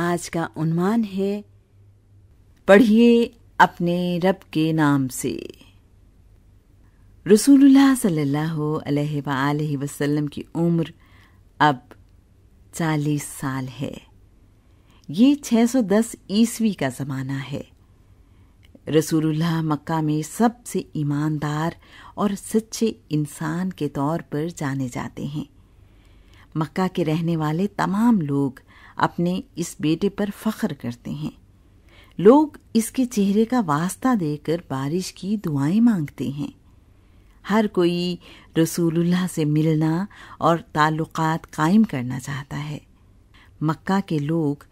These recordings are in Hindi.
आज का उन्मान है पढ़िए अपने रब के नाम से रसूलुल्लाह सल्लल्लाहु अलैहि वसल्लम की उम्र अब चालीस साल है ये 610 ईसवी का ज़माना है रसूलुल्लाह मक्का में सबसे ईमानदार और सच्चे इंसान के तौर पर जाने जाते हैं मक्का के रहने वाले तमाम लोग अपने इस बेटे पर फख्र करते हैं लोग इसके चेहरे का वास्ता देकर बारिश की दुआएं मांगते हैं हर कोई रसूलुल्लाह से मिलना और ताल्लुकात कायम करना चाहता है मक्का के लोग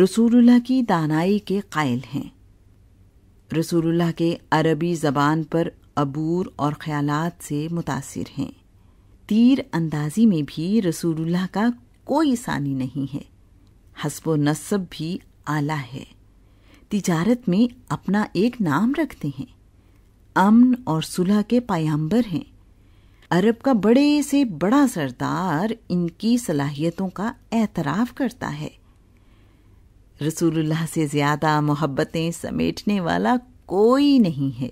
रसूलुल्लाह की दानाई के कायल हैं रसूलुल्लाह के अरबी ज़बान पर अबूर और ख्यालात से मुतासर हैं तीर अंदाजी में भी रसूलुल्लाह का कोई सानी नहीं है हसबो नस्ब भी आला है तिजारत में अपना एक नाम रखते हैं अमन और सुलह के पायंबर हैं अरब का बड़े से बड़ा सरदार इनकी सलाहियतों का एतराफ़ करता है रसूलुल्लाह से ज़्यादा मोहब्बतें समेटने वाला कोई नहीं है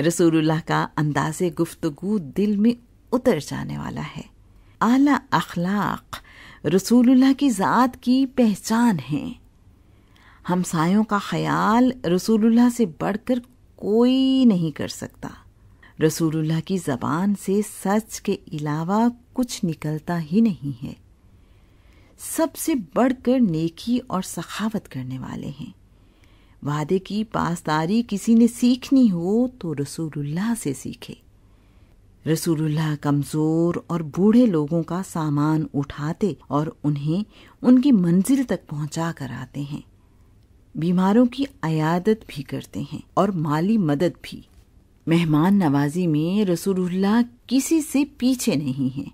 रसूलुल्लाह का अंदाज गुफ्तगु दिल में उतर जाने वाला है आला अखलाक रसूलुल्लाह की ज़ात की पहचान है हमसायों का ख्याल रसूलुल्लाह से बढ़कर कोई नहीं कर सकता रसूलुल्लाह की ज़बान से सच के अलावा कुछ निकलता ही नहीं है सबसे बढ़कर नेकी और सखावत करने वाले हैं वादे की पासदारी किसी ने सीखनी हो तो रसूलुल्लाह से सीखे रसूलुल्लाह कमजोर और बूढ़े लोगों का सामान उठाते और उन्हें उनकी मंजिल तक पहुंचा कर आते हैं बीमारों की अयादत भी करते हैं और माली मदद भी मेहमान नवाजी में रसूलुल्लाह किसी से पीछे नहीं है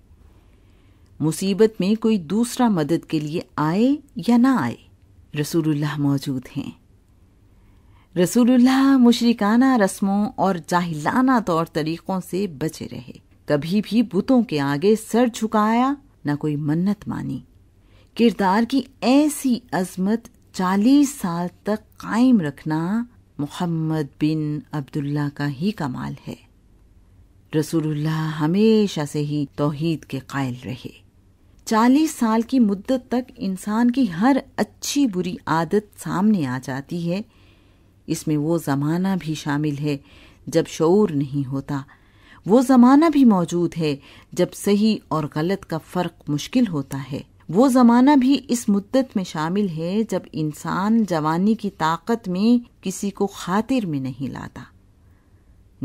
मुसीबत में कोई दूसरा मदद के लिए आए या ना आए रसूलुल्लाह मौजूद हैं रसूलुल्लाह मुशरिकाना रस्मों और जाहिलाना तौर तरीकों से बचे रहे कभी भी बुतों के आगे सर झुकाया न कोई मन्नत मानी किरदार की ऐसी अजमत चालीस साल तक कायम रखना मोहम्मद बिन अब्दुल्ला का ही कमाल है रसूलुल्लाह हमेशा से ही तोहीद के कायल रहे चालीस साल की मुद्दत तक इंसान की हर अच्छी बुरी आदत सामने आ जाती है इसमें वो ज़माना भी शामिल है जब शूर नहीं होता वो ज़माना भी मौजूद है जब सही और गलत का फ़र्क मुश्किल होता है वो ज़माना भी इस मुद्दत में शामिल है जब इंसान जवानी की ताकत में किसी को खातिर में नहीं लाता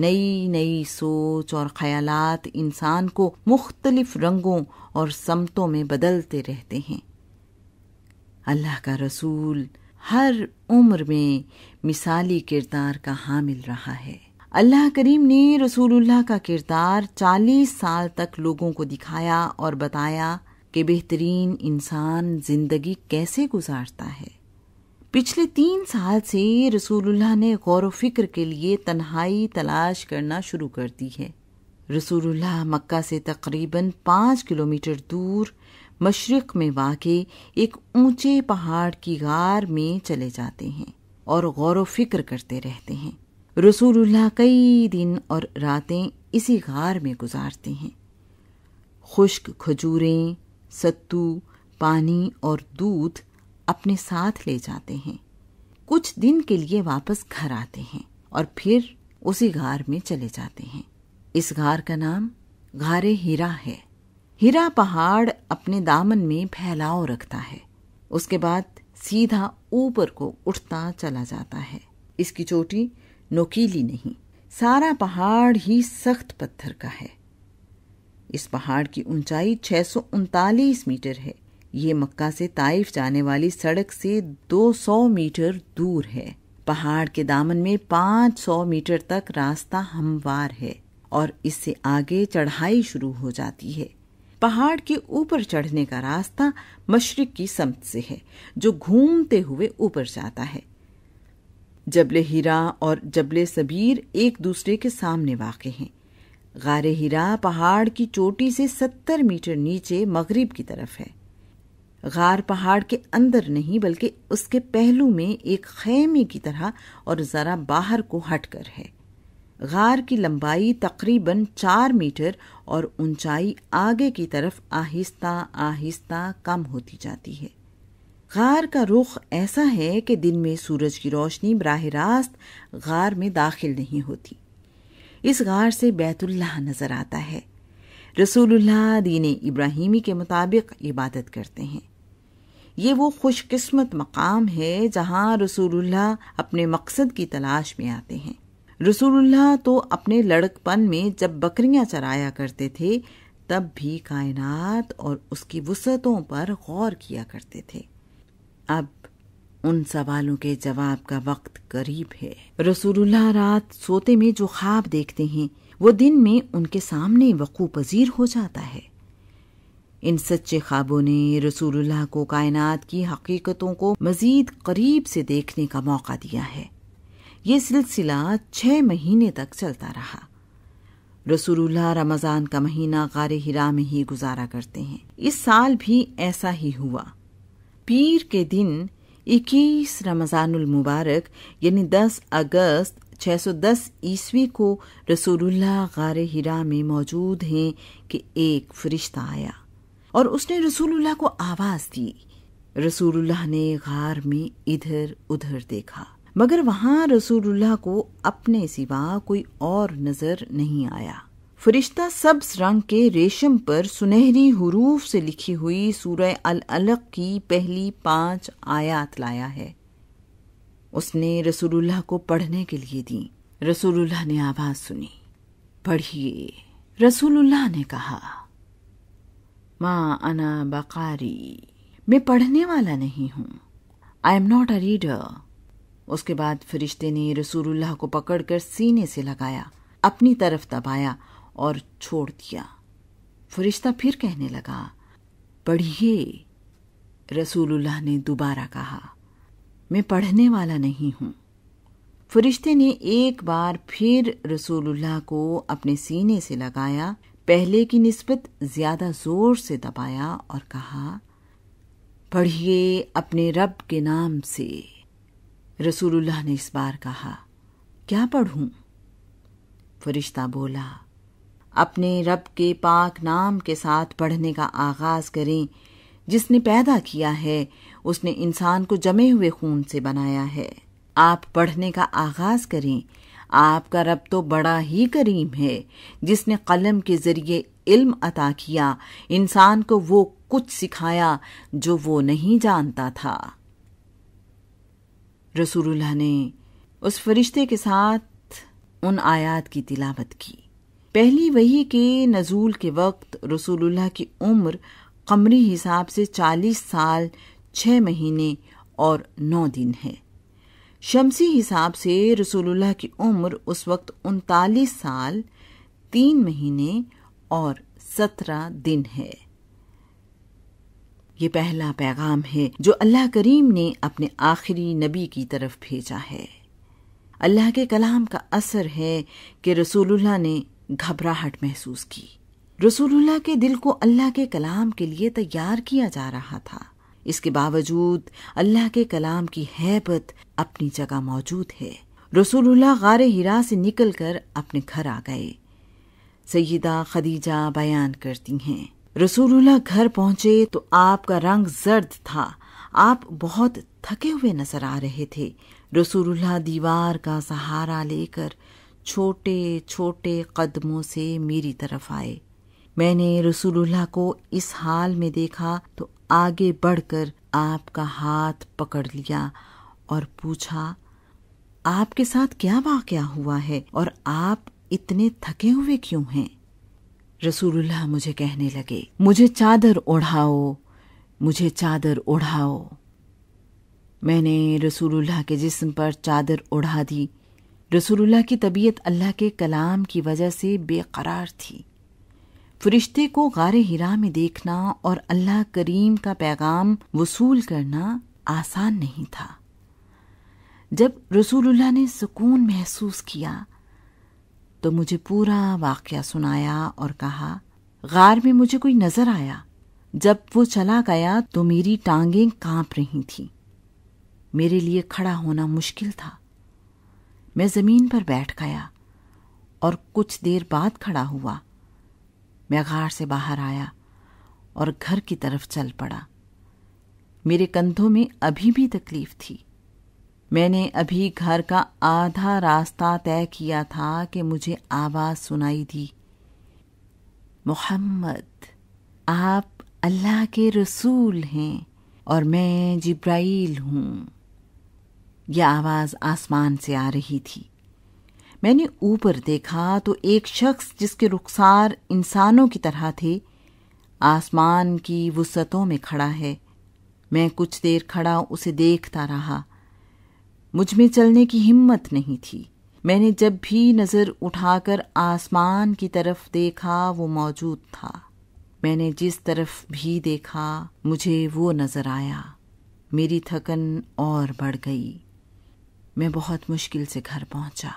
नई नई सोच और ख्यालात इंसान को मुख्तलिफ रंगों और समतों में बदलते रहते हैं अल्लाह का रसूल हर उम्र में मिसाली किरदार का हामिल रहा है अल्लाह करीम ने रसूलुल्लाह का किरदार 40 साल तक लोगों को दिखाया और बताया कि बेहतरीन इंसान जिंदगी कैसे गुजारता है पिछले तीन साल से रसूलुल्लाह ने गौर फिक्र के लिए तन्हाई तलाश करना शुरू कर दी है रसूलुल्लाह मक्का से तकरीबन पांच किलोमीटर दूर मशरक में वाके एक ऊंचे पहाड़ की गार में चले जाते हैं और गौर फिक्र करते रहते हैं रसूलुल्लाह कई दिन और रातें इसी गार में गुजारते हैं खुश्क खजूरें सत्तू पानी और दूध अपने साथ ले जाते हैं कुछ दिन के लिए वापस घर आते हैं और फिर उसी घार में चले जाते हैं इस घार का नाम घारे हीरा है हीरा पहाड़ अपने दामन में फैलाव रखता है उसके बाद सीधा ऊपर को उठता चला जाता है इसकी चोटी नोकीली नहीं सारा पहाड़ ही सख्त पत्थर का है इस पहाड़ की ऊंचाई छह मीटर है ये मक्का से ताइफ जाने वाली सड़क से 200 मीटर दूर है पहाड़ के दामन में 500 मीटर तक रास्ता हमवार है और इससे आगे चढ़ाई शुरू हो जाती है पहाड़ के ऊपर चढ़ने का रास्ता मशरक की समत से है जो घूमते हुए ऊपर जाता है जबले हीरा और जबले सबीर एक दूसरे के सामने वाक़ हैं गारे हीरा पहाड़ की चोटी से सत्तर मीटर नीचे मगरिब की तरफ है गार पहाड़ के अंदर नहीं बल्कि उसके पहलू में एक खैमे की तरह और जरा बाहर को हटकर है गार की लंबाई तकरीबन चार मीटर और ऊंचाई आगे की तरफ आहिस्ता आहिस्ता कम होती जाती है गार का रुख ऐसा है कि दिन में सूरज की रोशनी बराह रास्त गार में दाखिल नहीं होती इस गार से बैतुल्लाह नज़र आता है रसूलुल्लाह दीन इब्राहिमी के मुताबिक इबादत करते हैं ये वो खुशकस्मत मकाम है जहाँ रसूलुल्लाह अपने मकसद की तलाश में आते हैं रसूलुल्लाह तो अपने लड़कपन में जब बकरियां चराया करते थे तब भी कायनात और उसकी वसतों पर गौर किया करते थे अब उन सवालों के जवाब का वक्त करीब है रसूलुल्लाह रात सोते में जो ख्वाब देखते हैं वो दिन में उनके सामने वकू पजीर हो जाता है इन सच्चे ख्वाबों ने रसूलुल्लाह को कायनात की हकीकतों को मजीद करीब से देखने का मौका दिया है ये सिलसिला छह महीने तक चलता रहा रसूलुल्लाह रमज़ान का महीना गार हिरा में ही गुजारा करते हैं इस साल भी ऐसा ही हुआ पीर के दिन 21 रमज़ानुल मुबारक यानी 10 अगस्त 610 ईस्वी को रसूलुल्लाह गार हिरा में मौजूद हैं कि एक फरिश्ता आया और उसने रसूलुल्लाह को आवाज़ दी रसूलुल्लाह ने गार में इधर उधर देखा मगर वहां रसूलुल्लाह को अपने सिवा कोई और नजर नहीं आया फरिश्ता सब्ज रंग के रेशम पर सुनहरी हरूफ से लिखी हुई सूरह अल अलग की पहली पांच आयात लाया है उसने रसूलुल्लाह को पढ़ने के लिए दी रसूलुल्लाह ने आवाज सुनी पढ़िए रसूलुल्लाह ने कहा माँ अना बकारी मैं पढ़ने वाला नहीं हूं I am not a reader उसके बाद फरिश्ते ने रसूलुल्लाह को पकड़कर सीने से लगाया अपनी तरफ दबाया और छोड़ दिया फरिश्ता फिर कहने लगा पढ़िए रसूलुल्लाह ने दोबारा कहा मैं पढ़ने वाला नहीं हूं फरिश्ते ने एक बार फिर रसूलुल्लाह को अपने सीने से लगाया पहले की निस्बत ज्यादा जोर से दबाया और कहा पढ़िए अपने रब के नाम से रसूलुल्लाह ने इस बार कहा क्या पढ़ूं? फरिश्ता बोला अपने रब के पाक नाम के साथ पढ़ने का आगाज करें जिसने पैदा किया है उसने इंसान को जमे हुए खून से बनाया है आप पढ़ने का आगाज करें आपका रब तो बड़ा ही करीम है जिसने कलम के जरिए इल्म अता किया इंसान को वो कुछ सिखाया जो वो नहीं जानता था रसूलुल्लाह ने उस फरिश्ते के साथ उन आयात की तिलावत की पहली वही के नजूल के वक्त रसूलुल्लाह की उम्र कमरी हिसाब से चालीस साल छः महीने और नौ दिन है शमसी हिसाब से रसूलुल्लाह की उम्र उस वक्त उनतालीस साल तीन महीने और सत्रह दिन है ये पहला पैगाम है जो अल्लाह करीम ने अपने आखिरी नबी की तरफ भेजा है अल्लाह के कलाम का असर है कि रसूलुल्लाह ने घबराहट महसूस की रसूलुल्लाह के दिल को अल्लाह के कलाम के लिए तैयार किया जा रहा था इसके बावजूद अल्लाह के कलाम की हैबत अपनी जगह मौजूद है रसूलुल्लाह गार हिरा से निकलकर अपने घर आ गए सैदा खदीजा बयान करती हैं रसूलुल्लाह घर पहुंचे तो आपका रंग जर्द था आप बहुत थके हुए नजर आ रहे थे रसूलुल्लाह दीवार का सहारा लेकर छोटे छोटे कदमों से मेरी तरफ आए मैंने रसूलुल्लाह को इस हाल में देखा तो आगे बढ़कर आपका हाथ पकड़ लिया और पूछा आपके साथ क्या वाकया हुआ है और आप इतने थके हुए क्यों हैं रसूलुल्लाह मुझे कहने लगे मुझे चादर ओढ़ाओ मुझे चादर ओढ़ाओ मैंने रसूलुल्लाह के जिस्म पर चादर ओढ़ा दी रसूलुल्लाह की तबीयत अल्लाह के कलाम की वजह से बेकरार थी फरिश्ते को गारे हिरा में देखना और अल्लाह करीम का पैगाम वसूल करना आसान नहीं था जब रसूलुल्लाह ने सुकून महसूस किया तो मुझे पूरा वाक्य सुनाया और कहा गार में मुझे कोई नजर आया जब वो चला गया तो मेरी टांगें कांप रही थी मेरे लिए खड़ा होना मुश्किल था मैं जमीन पर बैठ गया और कुछ देर बाद खड़ा हुआ मैं गार से बाहर आया और घर की तरफ चल पड़ा मेरे कंधों में अभी भी तकलीफ थी मैंने अभी घर का आधा रास्ता तय किया था कि मुझे आवाज़ सुनाई दी मोहम्मद आप अल्लाह के रसूल हैं और मैं जिब्राइल हूं यह आवाज़ आसमान से आ रही थी मैंने ऊपर देखा तो एक शख्स जिसके रुखसार इंसानों की तरह थे आसमान की वसतों में खड़ा है मैं कुछ देर खड़ा उसे देखता रहा मुझ में चलने की हिम्मत नहीं थी मैंने जब भी नज़र उठाकर आसमान की तरफ देखा वो मौजूद था मैंने जिस तरफ भी देखा मुझे वो नज़र आया मेरी थकन और बढ़ गई मैं बहुत मुश्किल से घर पहुंचा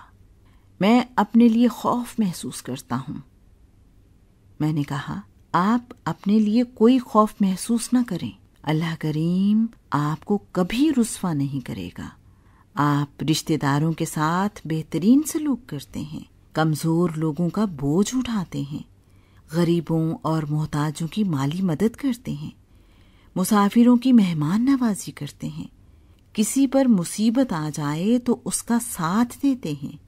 मैं अपने लिए खौफ महसूस करता हूं मैंने कहा आप अपने लिए कोई खौफ महसूस न करें अल्लाह करीम आपको कभी रुस्वा नहीं करेगा आप रिश्तेदारों के साथ बेहतरीन सलूक करते हैं कमजोर लोगों का बोझ उठाते हैं गरीबों और मोहताजों की माली मदद करते हैं मुसाफिरों की मेहमान नवाजी करते हैं किसी पर मुसीबत आ जाए तो उसका साथ देते हैं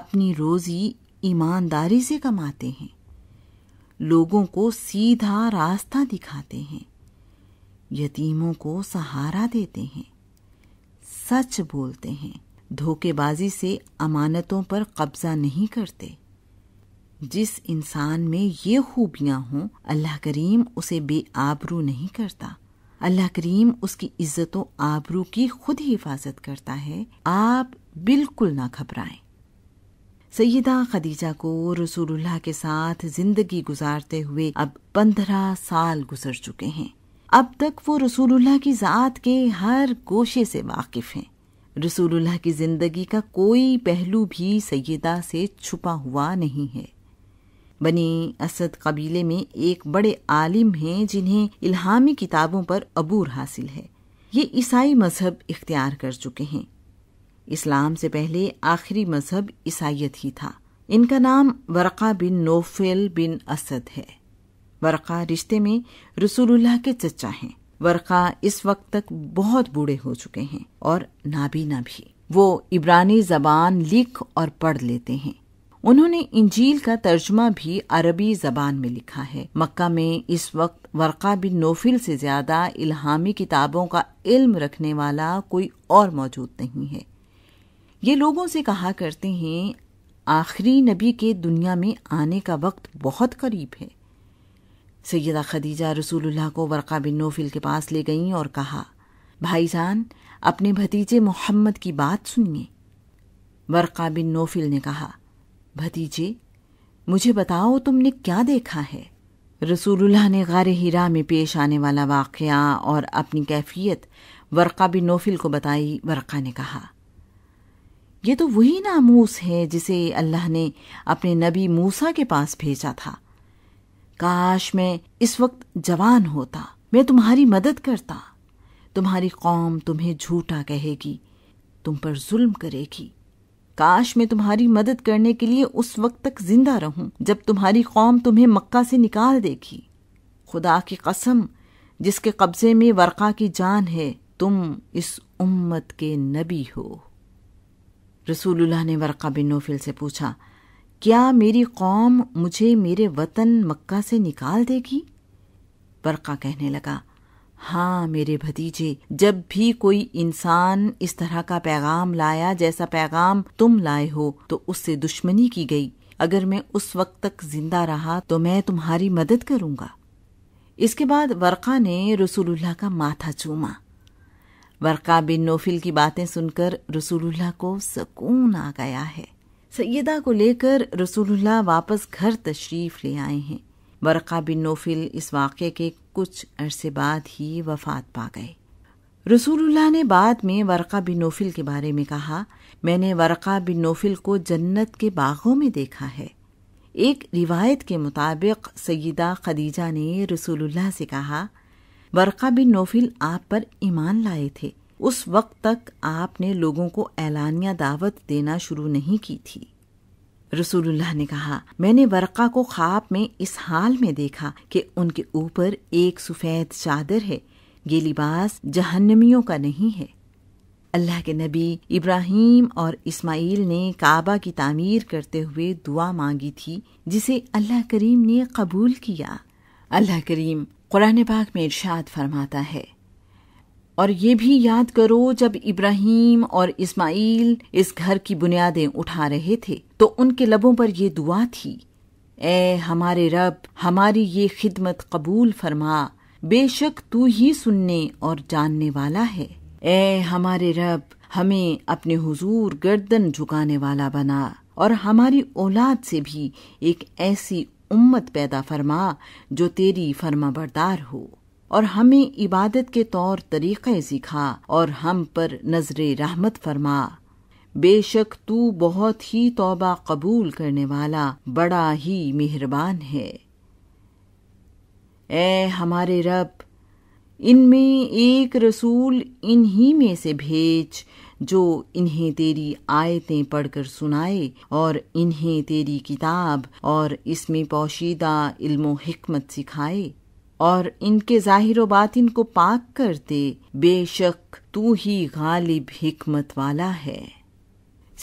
अपनी रोजी ईमानदारी से कमाते हैं लोगों को सीधा रास्ता दिखाते हैं यतीमों को सहारा देते हैं सच बोलते हैं धोखेबाजी से अमानतों पर कब्जा नहीं करते जिस इंसान में ये खूबियां हों अल्लाह करीम उसे बेआबरू नहीं करता अल्लाह करीम उसकी इज्जत आबरू की खुद ही हिफाजत करता है आप बिल्कुल ना घबराएं सैदा खदीजा को रसूलुल्लाह के साथ जिंदगी गुजारते हुए अब पंद्रह साल गुजर चुके हैं अब तक वो रसूलुल्लाह की ज़ात के हर गोशे से वाकिफ़ हैं रसूलुल्लाह की ज़िंदगी का कोई पहलू भी सैदा से छुपा हुआ नहीं है बनी असद कबीले में एक बड़े आलिम हैं जिन्हें इल्हामी किताबों पर अबूर हासिल है ये ईसाई मजहब इख्तियार कर चुके हैं इस्लाम से पहले आखिरी मजहब ईसाइत ही था इनका नाम वरक़ा बिन नोफेल बिन असद है वरक़ा रिश्ते में रसूलुल्लाह के चचा हैं वरक़ा इस वक्त तक बहुत बूढ़े हो चुके हैं और नाबीना भी वो इब्रानी जबान लिख और पढ़ लेते हैं उन्होंने इंजील का तर्जमा भी अरबी जबान में लिखा है मक्का में इस वक्त वरका बिन नोफिल से ज्यादा इल्हामी किताबों का इल्म रखने वाला कोई और मौजूद नहीं है ये लोगों से कहा करते हैं आखिरी नबी के दुनिया में आने का वक्त बहुत करीब है सैदा खदीजा रसूलुल्लाह को वरक़ा बिन नोफिल के पास ले गईं और कहा भाईजान अपने भतीजे मोहम्मद की बात सुनिए वरक़ा बिन नोफिल ने कहा भतीजे मुझे बताओ तुमने क्या देखा है रसूलुल्लाह ने गार हीरा में पेश आने वाला वाक़ और अपनी कैफियत वरक़ा बिन नोफिल को बताई वरक़ा ने कहा यह तो वही नामूस है जिसे अल्लाह ने अपने नबी मूसा के पास भेजा था काश मैं इस वक्त जवान होता मैं तुम्हारी मदद करता तुम्हारी कौम तुम्हें झूठा कहेगी तुम पर जुल्म करेगी काश मैं तुम्हारी मदद करने के लिए उस वक्त तक जिंदा रहूं जब तुम्हारी कौम तुम्हें मक्का से निकाल देगी खुदा की कसम जिसके कब्जे में वर्का की जान है तुम इस उम्मत के नबी हो रसूलुल्लाह ने वर्का बिन नोफिल से पूछा क्या मेरी कौम मुझे मेरे वतन मक्का से निकाल देगी बरका कहने लगा हाँ मेरे भतीजे जब भी कोई इंसान इस तरह का पैगाम लाया जैसा पैगाम तुम लाए हो तो उससे दुश्मनी की गई अगर मैं उस वक्त तक जिंदा रहा तो मैं तुम्हारी मदद करूंगा इसके बाद वर्का ने रसूलुल्लाह का माथा चूमा वर्का बिन नोफिल की बातें सुनकर रसूलुल्लाह को सुकून आ गया है सैदा को लेकर रसूलुल्लाह वापस घर तशरीफ ले आए हैं बरका बिन नोफिल इस वाक़े के कुछ अरसे बाद ही वफात पा गए रसूलुल्लाह ने बाद में वरक़ा बिन नोफिल के बारे में कहा मैंने वरक़ा बिन नोफिल को जन्नत के बागों में देखा है एक रिवायत के मुताबिक सयदा खदीजा ने रसूलुल्लाह से कहा वरक़ा बिन नोफिल आप पर ईमान लाए थे उस वक्त तक आपने लोगों को ऐलानिया दावत देना शुरू नहीं की थी रसूलुल्लाह ने कहा मैंने वर्का को ख्वाब में इस हाल में देखा कि उनके ऊपर एक सफ़ेद चादर है ये लिबास जहन्नमियों का नहीं है अल्लाह के नबी इब्राहिम और इस्माइल ने काबा की तामीर करते हुए दुआ मांगी थी जिसे अल्लाह करीम ने कबूल किया अल्लाह करीम कुरान पाक में इरशाद फरमाता है और ये भी याद करो जब इब्राहिम और इस्माइल इस घर की बुनियादें उठा रहे थे तो उनके लबों पर ये दुआ थी ए हमारे रब हमारी ये खिदमत कबूल फरमा बेशक तू ही सुनने और जानने वाला है ए हमारे रब हमें अपने हुजूर गर्दन झुकाने वाला बना और हमारी औलाद से भी एक ऐसी उम्मत पैदा फरमा जो तेरी फर्मा बरदार हो और हमें इबादत के तौर तरीक़े सिखा और हम पर नजर रहमत फरमा बेशक तू बहुत ही तौबा कबूल करने वाला बड़ा ही मेहरबान है ए हमारे रब इनमें एक रसूल इन्हीं में से भेज जो इन्हें तेरी आयतें पढ़कर सुनाए और इन्हें तेरी किताब और इसमें पोशीदा इल्मो हिकमत सिखाए और इनके जाहिर बातिन को पाक कर दे बेशक तू ही गालिब हिकमत वाला है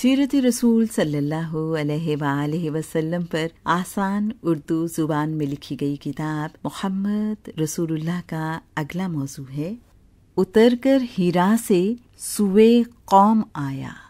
सीरत रसूल सल्लल्लाहु अलैहि वसल्लम पर आसान उर्दू जुबान में लिखी गई किताब मोहम्मद रसूलुल्लाह का अगला मौजू है उतरकर हीरा से सुवे कौम आया